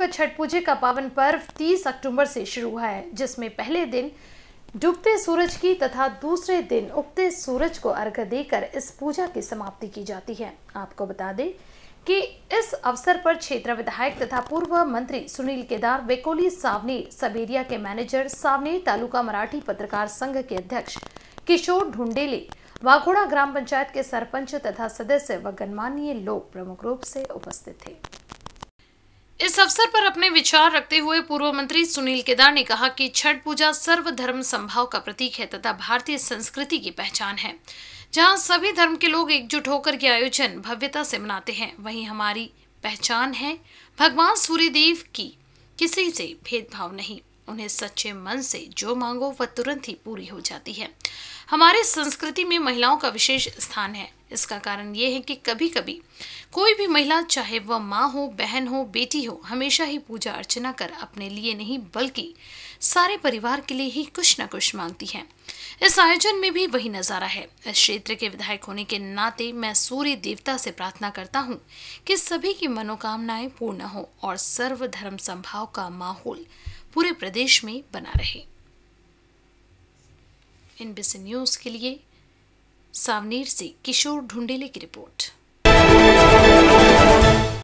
का छठ पूजे का पावन पर्व 30 अक्टूबर से शुरू हुआ है जिसमें पहले दिन डूबते सूरज की तथा दूसरे दिन उगते सूरज को अर्घ देकर इस पूजा की समाप्ति की जाती है आपको बता दें कि इस अवसर पर क्षेत्र विधायक तथा पूर्व मंत्री सुनील केदार वेकोली सावनी सबेरिया के मैनेजर सावनी तालुका मराठी पत्रकार संघ के अध्यक्ष किशोर ढूंढेली वाघोड़ा ग्राम पंचायत के सरपंच तथा सदस्य व गणमान्य लोग प्रमुख रूप से उपस्थित थे इस अवसर पर अपने विचार रखते हुए पूर्व मंत्री सुनील केदार ने कहा कि छठ पूजा सर्वधर्म संभाव का प्रतीक है तथा भारतीय संस्कृति की पहचान है जहां सभी धर्म के लोग एकजुट होकर के आयोजन भव्यता से मनाते हैं वहीं हमारी पहचान है भगवान सूर्य देव की किसी से भेदभाव नहीं उन्हें सच्चे मन से जो मांगो वह तुरंत ही पूरी हो जाती है हमारे संस्कृति में महिलाओं का विशेष स्थान है इसका कारण ये है कि कभी कभी कोई भी महिला चाहे वह माँ हो बहन हो बेटी हो हमेशा ही पूजा अर्चना कर अपने लिए नहीं बल्कि सारे परिवार के लिए ही कुछ ना कुछ मांगती है इस आयोजन में भी वही नज़ारा है इस क्षेत्र के विधायक होने के नाते मैं सूर्य देवता से प्रार्थना करता हूँ कि सभी की मनोकामनाएं पूर्ण हो और सर्वधर्म संभाव का माहौल पूरे प्रदेश में बना रहे इन न्यूज़ के लिए सावनेर से किशोर ढूंढेले की रिपोर्ट